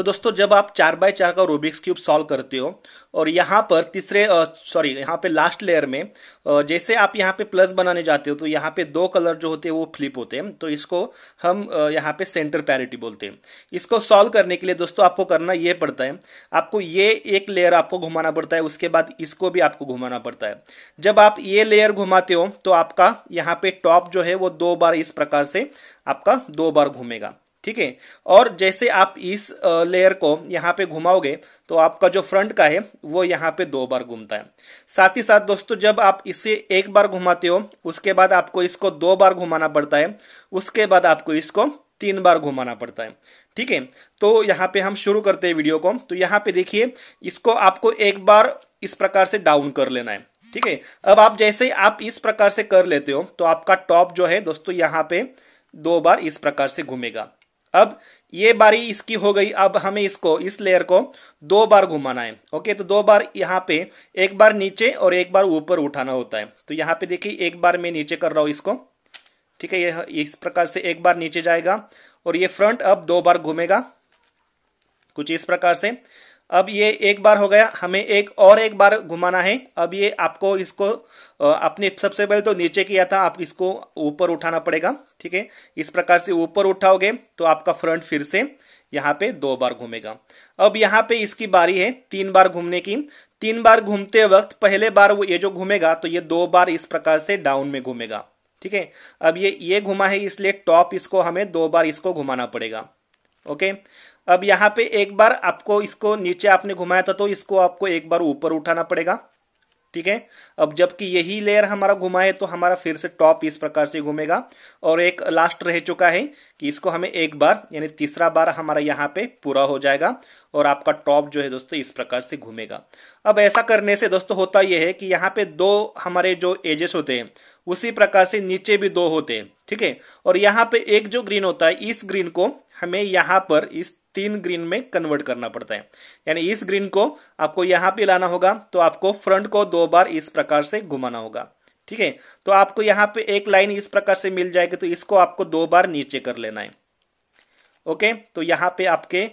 तो दोस्तों जब आप चार बाय चार का रूबिक्स क्यूब सॉल्व करते हो और यहाँ पर तीसरे सॉरी यहाँ पे लास्ट लेयर में जैसे आप यहाँ पे प्लस बनाने जाते हो तो यहाँ पे दो कलर जो होते हैं वो फ्लिप होते हैं तो इसको हम यहाँ पे सेंटर पैरिटी बोलते हैं इसको सॉल्व करने के लिए दोस्तों आपको करना ये पड़ता है आपको ये एक लेयर आपको घुमाना पड़ता है उसके बाद इसको भी आपको घुमाना पड़ता है जब आप ये लेयर घुमाते हो तो आपका यहाँ पे टॉप जो है वो दो बार इस प्रकार से आपका दो बार घूमेगा ठीक है और जैसे आप इस लेयर को यहाँ पे घुमाओगे तो आपका जो फ्रंट का है वो यहाँ पे दो बार घूमता है साथ ही साथ दोस्तों जब आप इसे एक बार घुमाते हो उसके बाद आपको इसको दो बार घुमाना पड़ता है उसके बाद आपको इसको तीन बार घुमाना पड़ता है ठीक है तो यहाँ पे हम शुरू करते हैं वीडियो को तो यहाँ पे देखिए इसको आपको एक बार इस प्रकार से डाउन कर लेना है ठीक है अब आप जैसे आप इस प्रकार से कर लेते हो तो आपका टॉप जो है दोस्तों यहाँ पे दो बार इस प्रकार से घूमेगा अब ये बारी इसकी हो गई अब हमें इसको इस लेयर को दो बार घुमाना है ओके तो दो बार यहाँ पे एक बार नीचे और एक बार ऊपर उठाना होता है तो यहाँ पे देखिए एक बार मैं नीचे कर रहा हूँ इसको ठीक है यह इस प्रकार से एक बार नीचे जाएगा और ये फ्रंट अब दो बार घूमेगा कुछ इस प्रकार से अब ये एक बार हो गया हमें एक और एक बार घुमाना है अब ये आपको इसको अपने सबसे पहले तो नीचे किया था आप इसको ऊपर उठाना पड़ेगा ठीक है इस प्रकार से ऊपर उठाओगे तो आपका फ्रंट फिर से यहाँ पे दो बार घूमेगा अब यहाँ पे इसकी बारी है तीन बार घूमने की तीन बार घूमते वक्त पहले बार वो ये जो घूमेगा तो ये दो बार इस प्रकार से डाउन में घूमेगा ठीक है अब ये ये घुमा है इसलिए टॉप इसको हमें दो बार इसको घुमाना पड़ेगा ओके अब यहाँ पे एक बार आपको इसको नीचे आपने घुमाया था तो इसको आपको एक बार ऊपर उठाना पड़ेगा ठीक है अब जबकि यही लेयर हमारा घुमाए तो हमारा फिर से टॉप इस प्रकार से घूमेगा और एक लास्ट रह चुका है कि इसको हमें एक बार यानी तीसरा बार हमारा यहाँ पे पूरा हो जाएगा और आपका टॉप जो है दोस्तों इस प्रकार से घूमेगा अब ऐसा करने से दोस्तों होता यह है कि यहाँ पे दो हमारे जो एजेस होते हैं उसी प्रकार से नीचे भी दो होते हैं ठीक है और यहाँ पे एक जो ग्रीन होता है इस ग्रीन को हमें यहाँ पर इस तीन ग्रीन में कन्वर्ट करना पड़ता है यानी इस ग्रीन को आपको यहां पे लाना होगा तो आपको फ्रंट को दो बार इस प्रकार से घुमाना होगा ठीक है तो आपको यहाँ पे एक लाइन इस प्रकार से मिल जाएगी तो इसको आपको दो बार नीचे कर लेना है ओके तो यहाँ पे आपके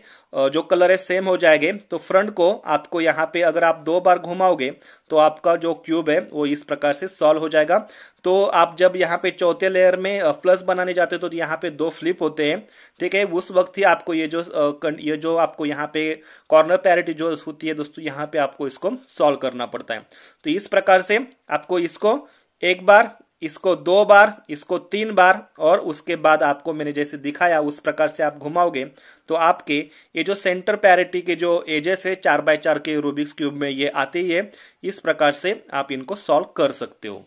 जो कलर है सेम हो जाएंगे तो फ्रंट को आपको यहाँ पे अगर आप दो बार घुमाओगे तो आपका जो क्यूब है वो इस प्रकार से सॉल्व हो जाएगा तो आप जब यहाँ पे चौथे लेयर में प्लस बनाने जाते हो तो यहाँ पे दो फ्लिप होते हैं ठीक है उस वक्त ही आपको ये जो ये जो आपको यहाँ पे कॉर्नर पैरिटी जो होती है दोस्तों यहाँ पे आपको इसको सॉल्व करना पड़ता है तो इस प्रकार से आपको इसको एक बार इसको दो बार इसको तीन बार और उसके बाद आपको मैंने जैसे दिखाया उस प्रकार से आप घुमाओगे तो आपके ये जो सेंटर पैरिटी के जो एजेस है चार बाय चार के रूबिक्स क्यूब में ये आते ही है इस प्रकार से आप इनको सॉल्व कर सकते हो